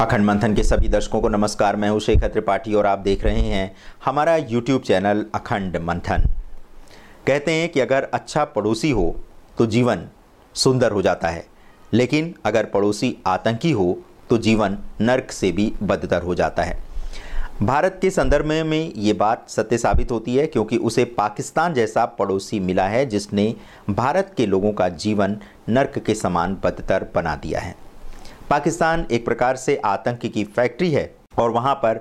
अखंड मंथन के सभी दर्शकों को नमस्कार मैं हूं शेखर त्रिपाठी और आप देख रहे हैं हमारा यूट्यूब चैनल अखंड मंथन कहते हैं कि अगर अच्छा पड़ोसी हो तो जीवन सुंदर हो जाता है लेकिन अगर पड़ोसी आतंकी हो तो जीवन नर्क से भी बदतर हो जाता है भारत के संदर्भ में ये बात सत्य साबित होती है क्योंकि उसे पाकिस्तान जैसा पड़ोसी मिला है जिसने भारत के लोगों का जीवन नर्क के समान बदतर बना दिया है पाकिस्तान एक प्रकार से आतंक की फैक्ट्री है और वहाँ पर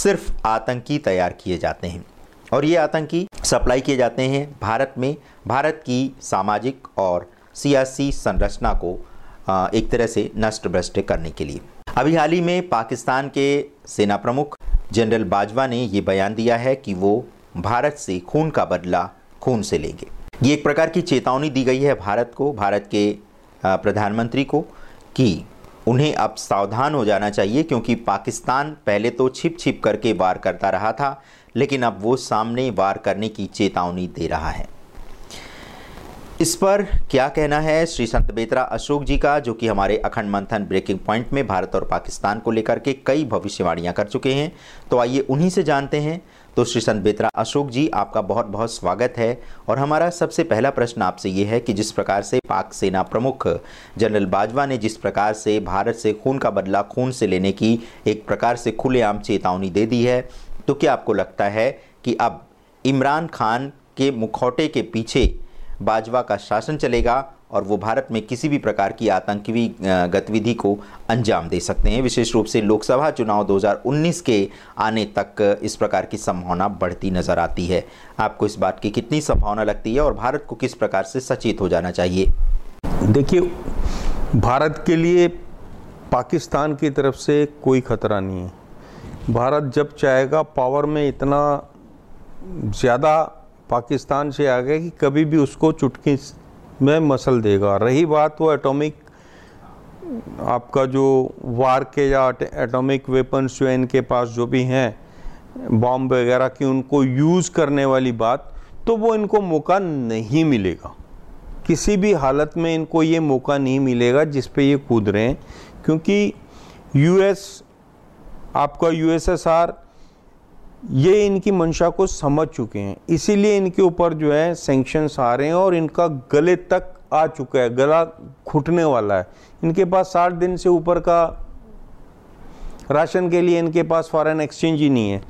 सिर्फ आतंकी तैयार किए जाते हैं और ये आतंकी सप्लाई किए जाते हैं भारत में भारत की सामाजिक और सियासी संरचना को एक तरह से नष्ट भ्रष्ट करने के लिए अभी हाल ही में पाकिस्तान के सेना प्रमुख जनरल बाजवा ने ये बयान दिया है कि वो भारत से खून का बदला खून से लेंगे ये एक प्रकार की चेतावनी दी गई है भारत को भारत के प्रधानमंत्री को कि उन्हें अब सावधान हो जाना चाहिए क्योंकि पाकिस्तान पहले तो छिप छिप करके वार करता रहा था लेकिन अब वो सामने वार करने की चेतावनी दे रहा है इस पर क्या कहना है श्री संत बेतरा अशोक जी का जो कि हमारे अखंड मंथन ब्रेकिंग पॉइंट में भारत और पाकिस्तान को लेकर के कई भविष्यवाणियां कर चुके हैं तो आइए उन्हीं से जानते हैं तो श्रीसंत बेतरा अशोक जी आपका बहुत बहुत स्वागत है और हमारा सबसे पहला प्रश्न आपसे ये है कि जिस प्रकार से पाक सेना प्रमुख जनरल बाजवा ने जिस प्रकार से भारत से खून का बदला खून से लेने की एक प्रकार से खुलेआम चेतावनी दे दी है तो क्या आपको लगता है कि अब इमरान खान के मुखौटे के पीछे बाजवा का शासन चलेगा और वो भारत में किसी भी प्रकार की आतंकी गतिविधि को अंजाम दे सकते हैं विशेष रूप से लोकसभा चुनाव 2019 के आने तक इस प्रकार की संभावना बढ़ती नज़र आती है आपको इस बात की कितनी संभावना लगती है और भारत को किस प्रकार से सचेत हो जाना चाहिए देखिए भारत के लिए पाकिस्तान की तरफ से कोई ख़तरा नहीं है भारत जब चाहेगा पावर में इतना ज़्यादा पाकिस्तान से आ गया कि कभी भी उसको चुटकी में मसल देगा रही बात वो एटॉमिक आपका जो वार के या एटॉमिक वेपन्स जो इनके पास जो भी हैं बॉम्ब वगैरह की उनको यूज़ करने वाली बात तो वो इनको मौका नहीं मिलेगा किसी भी हालत में इनको ये मौका नहीं मिलेगा जिस पे ये कूद रहे हैं क्योंकि यूएस आपका यूएसएसआर ये इनकी मंशा को समझ चुके हैं इसीलिए इनके ऊपर जो है सेंक्शंस आ रहे हैं और इनका गले तक आ चुका है गला घुटने वाला है इनके पास साठ दिन से ऊपर का राशन के लिए इनके पास फॉरेन एक्सचेंज ही नहीं है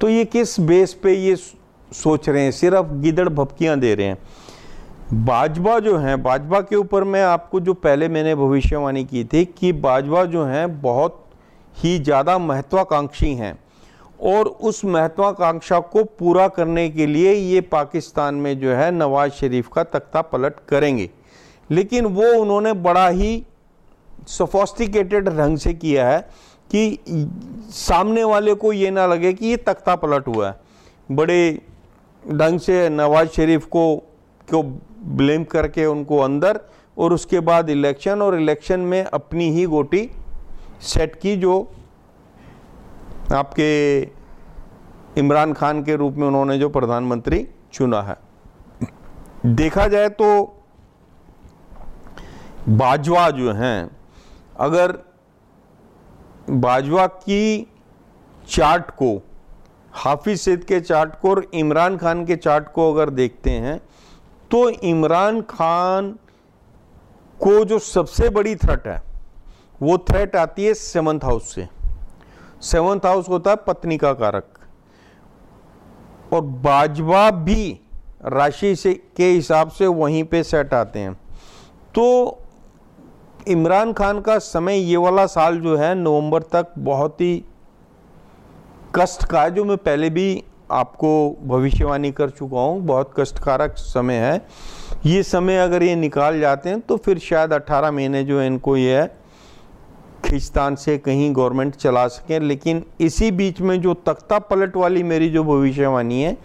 तो ये किस बेस पे ये सोच रहे हैं सिर्फ गिदड़ भपकियाँ दे रहे हैं भाजपा जो है भाजपा के ऊपर मैं आपको जो पहले मैंने भविष्यवाणी की थी कि भाजपा जो है बहुत ही ज़्यादा महत्वाकांक्षी हैं और उस महत्वाकांक्षा को पूरा करने के लिए ये पाकिस्तान में जो है नवाज शरीफ का तख्ता पलट करेंगे लेकिन वो उन्होंने बड़ा ही सोफोस्टिकेटेड ढंग से किया है कि सामने वाले को ये ना लगे कि ये तख्ता पलट हुआ है बड़े ढंग से नवाज शरीफ को को ब्लेम करके उनको अंदर और उसके बाद इलेक्शन और इलेक्शन में अपनी ही गोटी सेट की जो आपके इमरान खान के रूप में उन्होंने जो प्रधानमंत्री चुना है देखा जाए तो बाजवा जो हैं अगर बाजवा की चार्ट को हाफिज सैद के चार्ट को और इमरान खान के चार्ट को अगर देखते हैं तो इमरान खान को जो सबसे बड़ी थ्रेट है वो थ्रेट आती है सेवंथ हाउस से सेवन्थ हाउस होता है पत्नी का कारक और बाजवा भी राशि से के हिसाब से वहीं पे सेट आते हैं तो इमरान खान का समय ये वाला साल जो है नवंबर तक बहुत ही कष्ट का है जो मैं पहले भी आपको भविष्यवाणी कर चुका हूँ बहुत कष्टकारक समय है ये समय अगर ये निकाल जाते हैं तो फिर शायद 18 महीने जो है इनको ये है खींचतान से कहीं गवर्नमेंट चला सकें लेकिन इसी बीच में जो तख्ता पलट वाली मेरी जो भविष्यवाणी है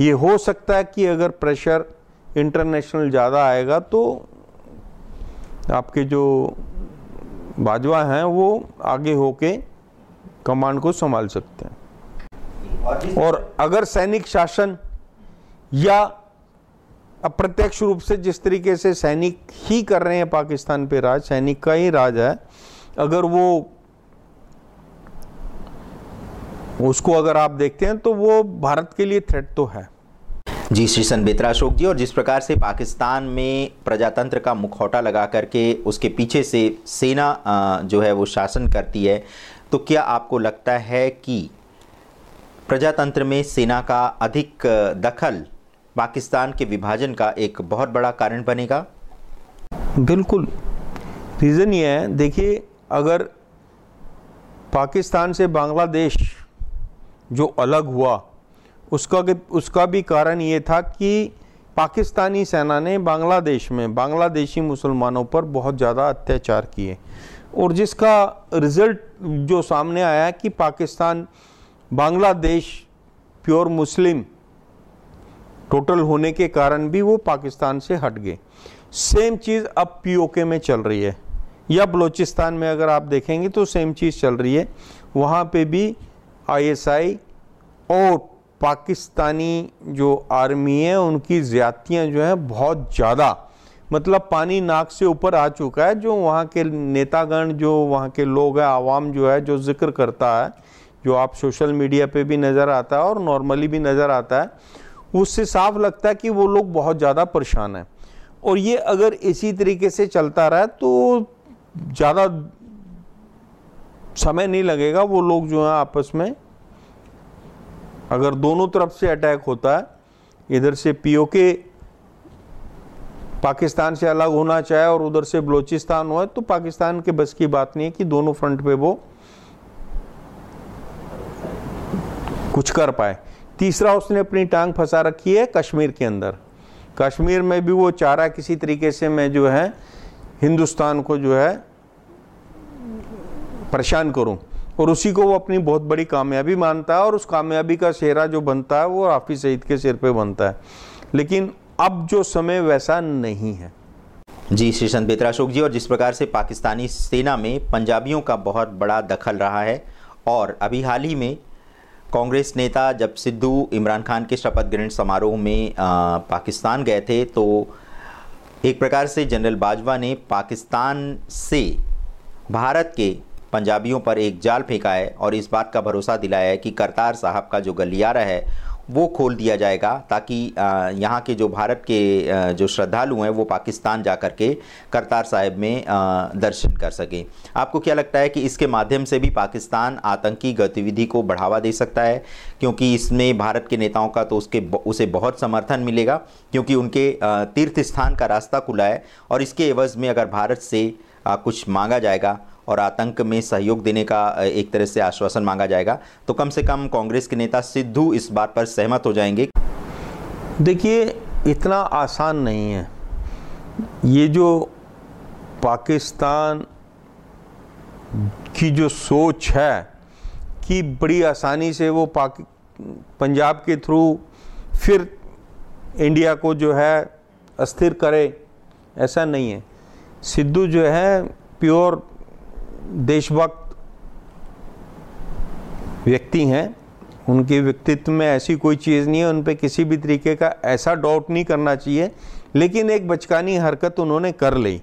ये हो सकता है कि अगर प्रेशर इंटरनेशनल ज़्यादा आएगा तो आपके जो बाजवा हैं वो आगे होके कमांड को संभाल सकते हैं और अगर सैनिक शासन या अप्रत्यक्ष रूप से जिस तरीके से सैनिक ही कर रहे हैं पाकिस्तान पे राज सैनिक का ही राज है अगर वो उसको अगर आप देखते हैं तो वो भारत के लिए थ्रेट तो है जी श्री बेतरा अशोक जी और जिस प्रकार से पाकिस्तान में प्रजातंत्र का मुखौटा लगा करके उसके पीछे से सेना जो है वो शासन करती है तो क्या आपको लगता है कि प्रजातंत्र में सेना का अधिक दखल पाकिस्तान के विभाजन का एक बहुत बड़ा कारण बनेगा बिल्कुल रीज़न ये है देखिए अगर पाकिस्तान से बांग्लादेश जो अलग हुआ उसका उसका भी कारण ये था कि पाकिस्तानी सेना ने बांग्लादेश में बांग्लादेशी मुसलमानों पर बहुत ज़्यादा अत्याचार किए और जिसका रिज़ल्ट जो सामने आया कि Pakistan Bangladesh pure Muslim total होने के कारण भी वो पाकिस्तान से हट गए सेम चीज़ अब पीओके में चल रही है या बलूचिस्तान में अगर आप देखेंगे तो सेम चीज़ चल रही है वहाँ पे भी आईएसआई और पाकिस्तानी जो आर्मी है उनकी ज़्यादतियाँ जो हैं बहुत ज़्यादा मतलब पानी नाक से ऊपर आ चुका है जो वहाँ के नेतागण जो वहाँ के लोग हैं आवाम जो है जो जिक्र करता है जो आप सोशल मीडिया पे भी नज़र आता है और नॉर्मली भी नज़र आता है उससे साफ लगता है कि वो लोग बहुत ज़्यादा परेशान हैं और ये अगर इसी तरीके से चलता रहा तो ज़्यादा समय नहीं लगेगा वो लोग जो हैं आपस में अगर दोनों तरफ से अटैक होता है इधर से पीओके पाकिस्तान से अलग होना चाहे और उधर से बलूचिस्तान हो तो पाकिस्तान के बस की बात नहीं है कि दोनों फ्रंट पे वो कुछ कर पाए तीसरा उसने अपनी टांग फंसा रखी है कश्मीर के अंदर कश्मीर में भी वो चारा किसी तरीके से मैं जो है हिंदुस्तान को जो है परेशान करूं और उसी को वो अपनी बहुत बड़ी कामयाबी मानता है और उस कामयाबी का सेहरा जो बनता है वो हाफिज सईद के सिर पे बनता है लेकिन अब जो समय वैसा नहीं है जी श्रीसंत बेतरा अशोक जी और जिस प्रकार से पाकिस्तानी सेना में पंजाबियों का बहुत बड़ा दखल रहा है और अभी हाल ही में कांग्रेस नेता जब सिद्धू इमरान खान के शपथ ग्रहण समारोह में आ, पाकिस्तान गए थे तो एक प्रकार से जनरल बाजवा ने पाकिस्तान से भारत के पंजाबियों पर एक जाल फेंका है और इस बात का भरोसा दिलाया है कि करतार साहब का जो गलियारा है वो खोल दिया जाएगा ताकि यहाँ के जो भारत के जो श्रद्धालु हैं वो पाकिस्तान जा कर के करतार साहिब में दर्शन कर सकें आपको क्या लगता है कि इसके माध्यम से भी पाकिस्तान आतंकी गतिविधि को बढ़ावा दे सकता है क्योंकि इसमें भारत के नेताओं का तो उसके उसे बहुत समर्थन मिलेगा क्योंकि उनके तीर्थ स्थान का रास्ता खुला है और इसके एवज़ में अगर भारत से कुछ मांगा जाएगा और आतंक में सहयोग देने का एक तरह से आश्वासन मांगा जाएगा तो कम से कम कांग्रेस के नेता सिद्धू इस बात पर सहमत हो जाएंगे देखिए इतना आसान नहीं है ये जो पाकिस्तान की जो सोच है कि बड़ी आसानी से वो पंजाब के थ्रू फिर इंडिया को जो है अस्थिर करे ऐसा नहीं है सिद्धू जो है प्योर देशभक्त व्यक्ति हैं उनके व्यक्तित्व में ऐसी कोई चीज़ नहीं है उन पर किसी भी तरीके का ऐसा डाउट नहीं करना चाहिए लेकिन एक बचकानी हरकत उन्होंने कर ली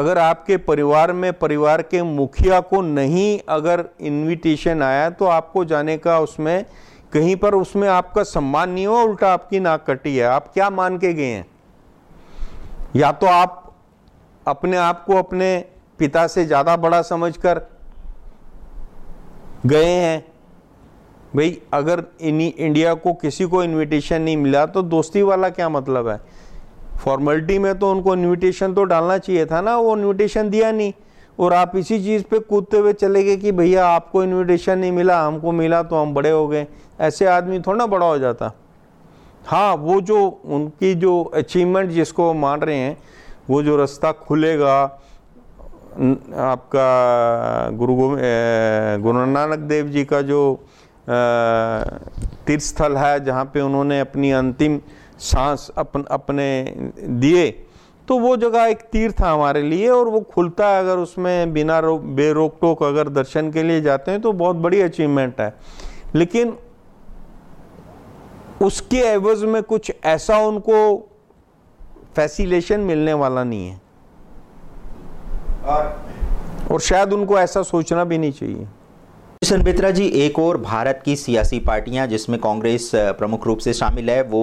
अगर आपके परिवार में परिवार के मुखिया को नहीं अगर इनविटेशन आया तो आपको जाने का उसमें कहीं पर उसमें आपका सम्मान नहीं हो उल्टा आपकी नाक कटी है आप क्या मान के गए हैं या तो आप अपने आप को अपने पिता से ज़्यादा बड़ा समझकर गए हैं भाई अगर इन इंडिया को किसी को इनविटेशन नहीं मिला तो दोस्ती वाला क्या मतलब है फॉर्मेलिटी में तो उनको इनविटेशन तो डालना चाहिए था ना वो इनविटेशन दिया नहीं और आप इसी चीज़ पे कूदते हुए चले गए कि भैया आपको इनविटेशन नहीं मिला हमको मिला तो हम बड़े हो गए ऐसे आदमी थोड़ा बड़ा हो जाता हाँ वो जो उनकी जो अचीवमेंट जिसको मान रहे हैं वो जो रास्ता खुलेगा आपका गुरु गुरु नानक देव जी का जो तीर्थ स्थल है जहाँ पे उन्होंने अपनी अंतिम सांस अपन अपने दिए तो वो जगह एक तीर्थ है हमारे लिए और वो खुलता है अगर उसमें बिना रो बेरोक टोक अगर दर्शन के लिए जाते हैं तो बहुत बड़ी अचीवमेंट है लेकिन उसके एवज में कुछ ऐसा उनको फैसिलेशन मिलने वाला नहीं है और शायद उनको ऐसा सोचना भी नहीं चाहिए किशन मित्रा जी एक और भारत की सियासी पार्टियां जिसमें कांग्रेस प्रमुख रूप से शामिल है वो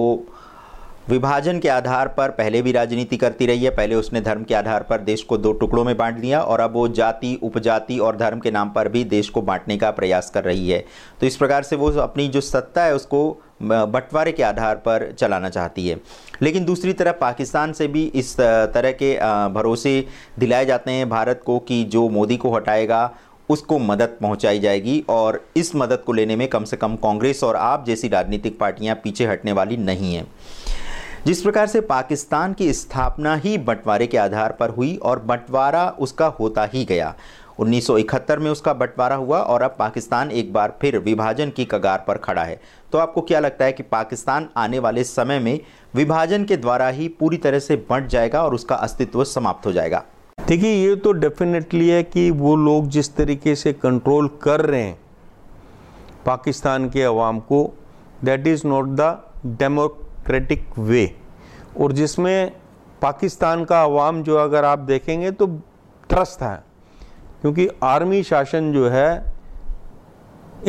विभाजन के आधार पर पहले भी राजनीति करती रही है पहले उसने धर्म के आधार पर देश को दो टुकड़ों में बांट दिया और अब वो जाति उपजाति और धर्म के नाम पर भी देश को बांटने का प्रयास कर रही है तो इस प्रकार से वो अपनी जो सत्ता है उसको बंटवारे के आधार पर चलाना चाहती है लेकिन दूसरी तरफ पाकिस्तान से भी इस तरह के भरोसे दिलाए जाते हैं भारत को कि जो मोदी को हटाएगा उसको मदद पहुंचाई जाएगी और इस मदद को लेने में कम से कम कांग्रेस और आप जैसी राजनीतिक पार्टियां पीछे हटने वाली नहीं हैं जिस प्रकार से पाकिस्तान की स्थापना ही बंटवारे के आधार पर हुई और बंटवारा उसका होता ही गया 1971 में उसका बंटवारा हुआ और अब पाकिस्तान एक बार फिर विभाजन की कगार पर खड़ा है तो आपको क्या लगता है कि पाकिस्तान आने वाले समय में विभाजन के द्वारा ही पूरी तरह से बंट जाएगा और उसका अस्तित्व समाप्त हो जाएगा देखिए ये तो डेफिनेटली है कि वो लोग जिस तरीके से कंट्रोल कर रहे हैं पाकिस्तान के अवाम को that is not the demo democratic way और जिसमें पाकिस्तान का आवाम जो अगर आप देखेंगे तो त्रस्त है क्योंकि आर्मी शासन जो है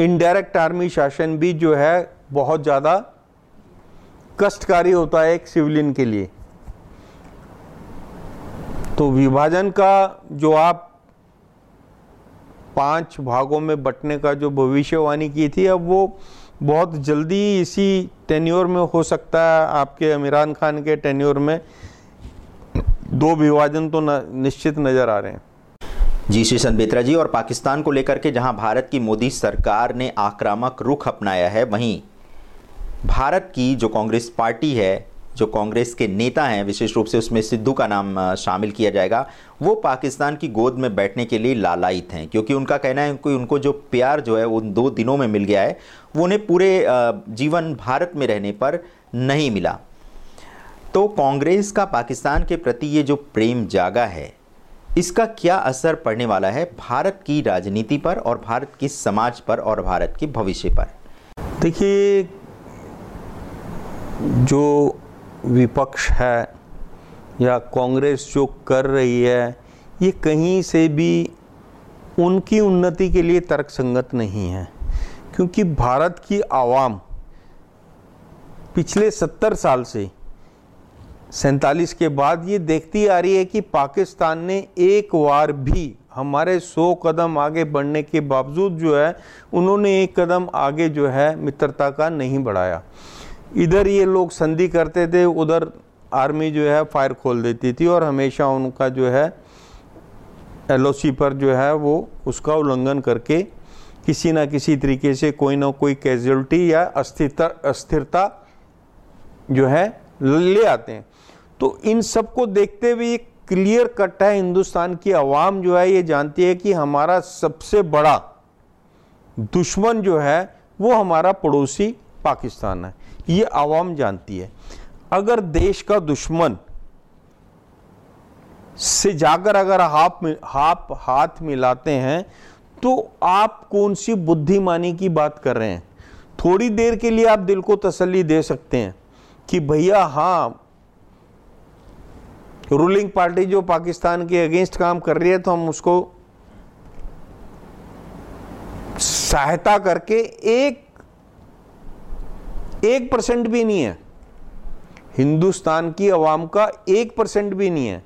इनडायरेक्ट आर्मी शासन भी जो है बहुत ज़्यादा कष्टकारी होता है एक सिविलियन के लिए तो विभाजन का जो आप पांच भागों में बंटने का जो भविष्यवाणी की थी अब वो बहुत जल्दी इसी टेन्योर में हो सकता है आपके इमरान खान के टेन्योर में दो विभाजन तो न, निश्चित नज़र आ रहे हैं जी श्री संतरा जी और पाकिस्तान को लेकर के जहां भारत की मोदी सरकार ने आक्रामक रुख अपनाया है वहीं भारत की जो कांग्रेस पार्टी है जो कांग्रेस के नेता हैं विशेष रूप से उसमें सिद्धू का नाम शामिल किया जाएगा वो पाकिस्तान की गोद में बैठने के लिए लालायित हैं क्योंकि उनका कहना है कि उनको जो प्यार जो है उन दो दिनों में मिल गया है वो उन्हें पूरे जीवन भारत में रहने पर नहीं मिला तो कांग्रेस का पाकिस्तान के प्रति ये जो प्रेम जागा है इसका क्या असर पड़ने वाला है भारत की राजनीति पर और भारत की समाज पर और भारत के भविष्य पर देखिए जो विपक्ष है या कांग्रेस जो कर रही है ये कहीं से भी उनकी उन्नति के लिए तर्क संगत नहीं है क्योंकि भारत की आवाम पिछले सत्तर साल से सैतालीस के बाद ये देखती आ रही है कि पाकिस्तान ने एक बार भी हमारे सौ कदम आगे बढ़ने के बावजूद जो है उन्होंने एक कदम आगे जो है मित्रता का नहीं बढ़ाया इधर ये लोग संधि करते थे उधर आर्मी जो है फायर खोल देती थी और हमेशा उनका जो है एलओसी पर जो है वो उसका उल्लंघन करके किसी ना किसी तरीके से कोई ना कोई कैजुअल्टी या अस्थिरता अस्थिरता जो है ले आते हैं तो इन सब को देखते हुए क्लियर कट है हिंदुस्तान की आवाम जो है ये जानती है कि हमारा सबसे बड़ा दुश्मन जो है वो हमारा पड़ोसी पाकिस्तान है ये आवाम जानती है अगर देश का दुश्मन से जाकर अगर आप आप हाथ मिलाते हैं तो आप कौन सी बुद्धिमानी की बात कर रहे हैं थोड़ी देर के लिए आप दिल को तसल्ली दे सकते हैं कि भैया हाँ रूलिंग पार्टी जो पाकिस्तान के अगेंस्ट काम कर रही है तो हम उसको सहायता करके एक एक परसेंट भी नहीं है हिंदुस्तान की आवाम का एक परसेंट भी नहीं है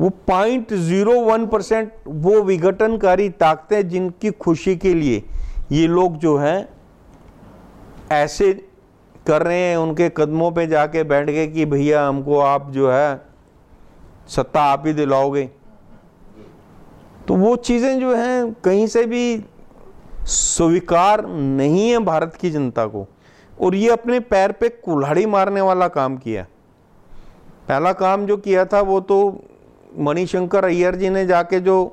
वो पॉइंट ज़ीरो वन परसेंट वो विघटनकारी ताकतें जिनकी खुशी के लिए ये लोग जो हैं ऐसे कर रहे हैं उनके कदमों पे जाके बैठ गए कि भैया हमको आप जो है सत्ता आप ही दिलाओगे तो वो चीज़ें जो हैं कहीं से भी स्वीकार नहीं है भारत की जनता को और ये अपने पैर पे कुल्हाड़ी मारने वाला काम किया पहला काम जो किया था वो तो मणिशंकर अय्यर जी ने जाके जो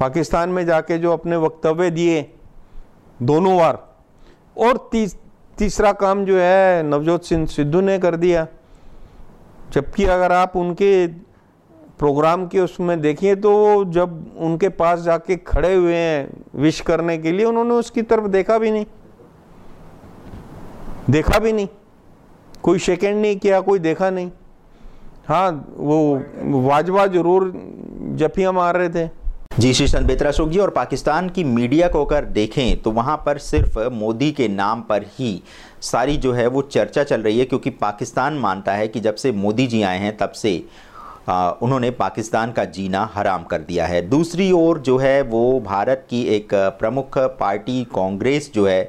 पाकिस्तान में जाके जो अपने वक्तव्य दिए दोनों बार और तीस, तीसरा काम जो है नवजोत सिंह सिद्धू ने कर दिया जबकि अगर आप उनके प्रोग्राम के उसमें देखिए तो जब उनके पास जाके खड़े हुए हैं विश करने के लिए उन्होंने उसकी तरफ देखा भी नहीं देखा भी नहीं कोई सेकेंड नहीं किया कोई देखा नहीं हाँ वो वाजवा जरूर जफिया मार रहे थे जी श्री संत बेतरा अशोक जी और पाकिस्तान की मीडिया को अगर देखें तो वहाँ पर सिर्फ मोदी के नाम पर ही सारी जो है वो चर्चा चल रही है क्योंकि पाकिस्तान मानता है कि जब से मोदी जी आए हैं तब से उन्होंने पाकिस्तान का जीना हराम कर दिया है दूसरी ओर जो है वो भारत की एक प्रमुख पार्टी कांग्रेस जो है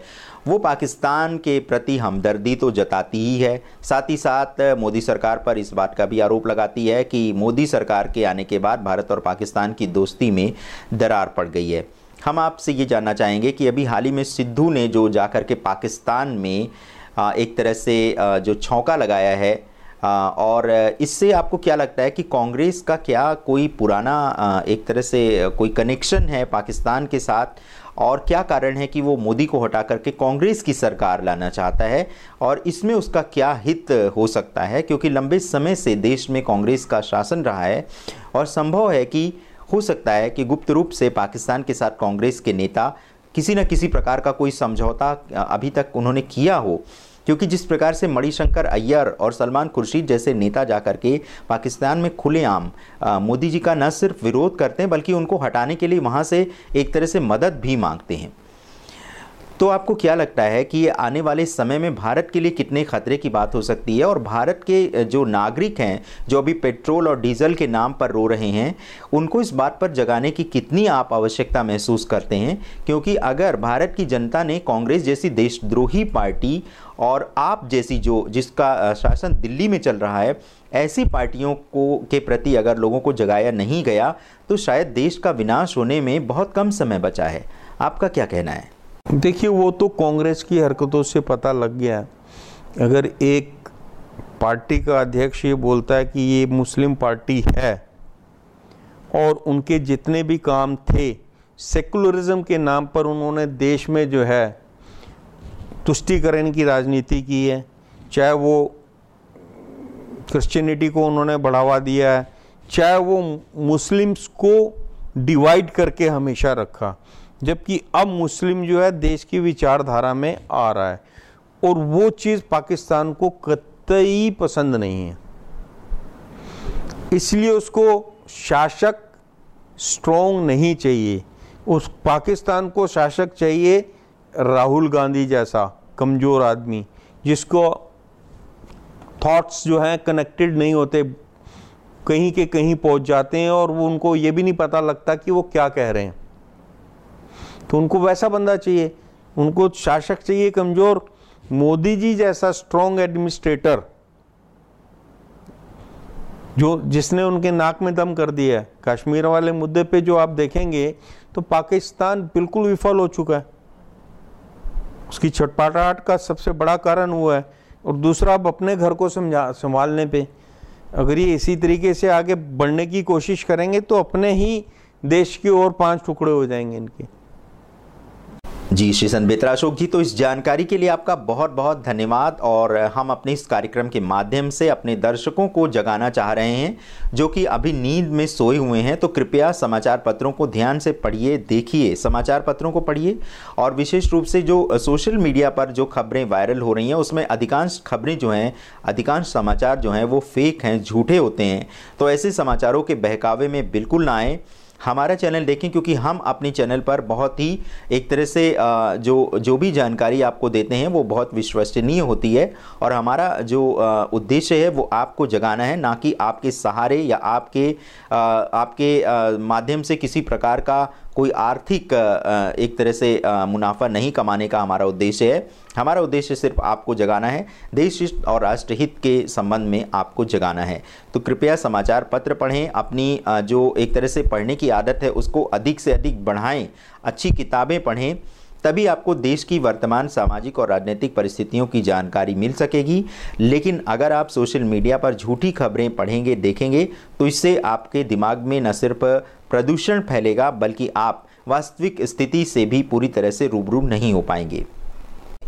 वो पाकिस्तान के प्रति हमदर्दी तो जताती ही है साथ ही साथ मोदी सरकार पर इस बात का भी आरोप लगाती है कि मोदी सरकार के आने के बाद भारत और पाकिस्तान की दोस्ती में दरार पड़ गई है हम आपसे ये जानना चाहेंगे कि अभी हाल ही में सिद्धू ने जो जाकर के पाकिस्तान में एक तरह से जो छौका लगाया है हाँ, और इससे आपको क्या लगता है कि कांग्रेस का क्या कोई पुराना एक तरह से कोई कनेक्शन है पाकिस्तान के साथ और क्या कारण है कि वो मोदी को हटा करके कांग्रेस की सरकार लाना चाहता है और इसमें उसका क्या हित हो सकता है क्योंकि लंबे समय से देश में कांग्रेस का शासन रहा है और संभव है कि हो सकता है कि गुप्त रूप से पाकिस्तान के साथ कांग्रेस के नेता किसी न किसी प्रकार का कोई समझौता अभी तक उन्होंने किया हो क्योंकि जिस प्रकार से मणिशंकर अय्यर और सलमान खुर्शीद जैसे नेता जा के पाकिस्तान में खुलेआम मोदी जी का न सिर्फ विरोध करते हैं बल्कि उनको हटाने के लिए वहाँ से एक तरह से मदद भी मांगते हैं तो आपको क्या लगता है कि आने वाले समय में भारत के लिए कितने खतरे की बात हो सकती है और भारत के जो नागरिक हैं जो अभी पेट्रोल और डीजल के नाम पर रो रहे हैं उनको इस बात पर जगाने की कितनी आप आवश्यकता महसूस करते हैं क्योंकि अगर भारत की जनता ने कांग्रेस जैसी देशद्रोही पार्टी और आप जैसी जो जिसका शासन दिल्ली में चल रहा है ऐसी पार्टियों को के प्रति अगर लोगों को जगाया नहीं गया तो शायद देश का विनाश होने में बहुत कम समय बचा है आपका क्या कहना है देखिए वो तो कांग्रेस की हरकतों से पता लग गया अगर एक पार्टी का अध्यक्ष ये बोलता है कि ये मुस्लिम पार्टी है और उनके जितने भी काम थे सेकुलरिज्म के नाम पर उन्होंने देश में जो है तुष्टिकरण की राजनीति की है चाहे वो क्रिश्चियनिटी को उन्होंने बढ़ावा दिया है चाहे वो मुस्लिम्स को डिवाइड करके हमेशा रखा जबकि अब मुस्लिम जो है देश की विचारधारा में आ रहा है और वो चीज़ पाकिस्तान को कतई पसंद नहीं है इसलिए उसको शासक स्ट्रोंग नहीं चाहिए उस पाकिस्तान को शासक चाहिए राहुल गांधी जैसा कमज़ोर आदमी जिसको थॉट्स जो हैं कनेक्टेड नहीं होते कहीं के कहीं पहुंच जाते हैं और वो उनको ये भी नहीं पता लगता कि वो क्या कह रहे हैं तो उनको वैसा बंदा चाहिए उनको शासक चाहिए कमजोर मोदी जी जैसा स्ट्रॉन्ग एडमिनिस्ट्रेटर जो जिसने उनके नाक में दम कर दिया है कश्मीर वाले मुद्दे पे जो आप देखेंगे तो पाकिस्तान बिल्कुल विफल हो चुका है उसकी छटपटाहट का सबसे बड़ा कारण हुआ है और दूसरा आप अपने घर को समझा संभालने पे अगर ये इसी तरीके से आगे बढ़ने की कोशिश करेंगे तो अपने ही देश के और पांच टुकड़े हो जाएंगे इनके जी श्रीसन बेतरा अशोक जी तो इस जानकारी के लिए आपका बहुत बहुत धन्यवाद और हम अपने इस कार्यक्रम के माध्यम से अपने दर्शकों को जगाना चाह रहे हैं जो कि अभी नींद में सोए हुए हैं तो कृपया समाचार पत्रों को ध्यान से पढ़िए देखिए समाचार पत्रों को पढ़िए और विशेष रूप से जो सोशल मीडिया पर जो खबरें वायरल हो रही हैं उसमें अधिकांश खबरें जो हैं अधिकांश समाचार जो हैं वो फेक हैं झूठे होते हैं तो ऐसे समाचारों के बहकावे में बिल्कुल ना आएँ हमारा चैनल देखें क्योंकि हम अपने चैनल पर बहुत ही एक तरह से जो जो भी जानकारी आपको देते हैं वो बहुत विश्वसनीय होती है और हमारा जो उद्देश्य है वो आपको जगाना है ना कि आपके सहारे या आपके आपके माध्यम से किसी प्रकार का कोई आर्थिक एक तरह से मुनाफा नहीं कमाने का हमारा उद्देश्य है हमारा उद्देश्य सिर्फ आपको जगाना है देश और राष्ट्रहित के संबंध में आपको जगाना है तो कृपया समाचार पत्र पढ़ें अपनी जो एक तरह से पढ़ने की आदत है उसको अधिक से अधिक बढ़ाएं अच्छी किताबें पढ़ें तभी आपको देश की वर्तमान सामाजिक और राजनीतिक परिस्थितियों की जानकारी मिल सकेगी लेकिन अगर आप सोशल मीडिया पर झूठी खबरें पढ़ेंगे देखेंगे तो इससे आपके दिमाग में न सिर्फ प्रदूषण फैलेगा बल्कि आप वास्तविक स्थिति से भी पूरी तरह से रूबरू नहीं हो पाएंगे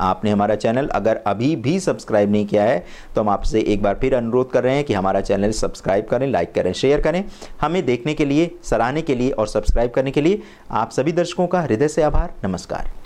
आपने हमारा चैनल अगर अभी भी सब्सक्राइब नहीं किया है तो हम आपसे एक बार फिर अनुरोध कर रहे हैं कि हमारा चैनल सब्सक्राइब करें लाइक करें शेयर करें हमें देखने के लिए सराहने के लिए और सब्सक्राइब करने के लिए आप सभी दर्शकों का हृदय से आभार नमस्कार